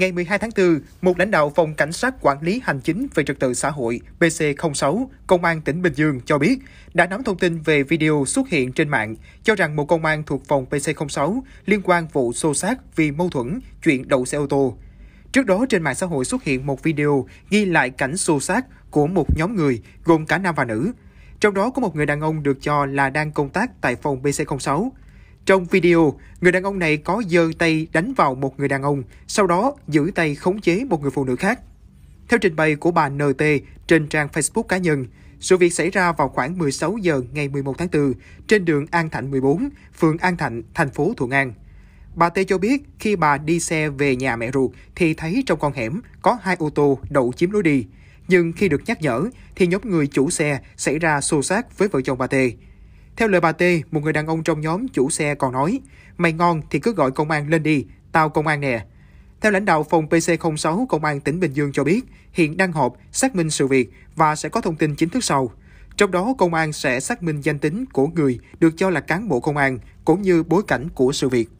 Ngày 12 tháng 4, một lãnh đạo Phòng Cảnh sát Quản lý Hành chính về Trật tự xã hội PC06, Công an tỉnh Bình Dương cho biết, đã nắm thông tin về video xuất hiện trên mạng, cho rằng một công an thuộc phòng PC06 liên quan vụ xô xát vì mâu thuẫn chuyện đậu xe ô tô. Trước đó, trên mạng xã hội xuất hiện một video ghi lại cảnh xô xát của một nhóm người gồm cả nam và nữ. Trong đó có một người đàn ông được cho là đang công tác tại phòng PC06. Trong video, người đàn ông này có giơ tay đánh vào một người đàn ông, sau đó giữ tay khống chế một người phụ nữ khác. Theo trình bày của bà NT trên trang Facebook cá nhân, sự việc xảy ra vào khoảng 16 giờ ngày 11 tháng 4 trên đường An Thạnh 14, phường An Thạnh, thành phố Thuận An. Bà T cho biết khi bà đi xe về nhà mẹ ruột thì thấy trong con hẻm có hai ô tô đậu chiếm lối đi. Nhưng khi được nhắc nhở thì nhóm người chủ xe xảy ra xô xát với vợ chồng bà T. Theo lời bà T, một người đàn ông trong nhóm chủ xe còn nói, mày ngon thì cứ gọi công an lên đi, tao công an nè. Theo lãnh đạo phòng PC06 Công an tỉnh Bình Dương cho biết, hiện đang họp xác minh sự việc và sẽ có thông tin chính thức sau. Trong đó, công an sẽ xác minh danh tính của người được cho là cán bộ công an, cũng như bối cảnh của sự việc.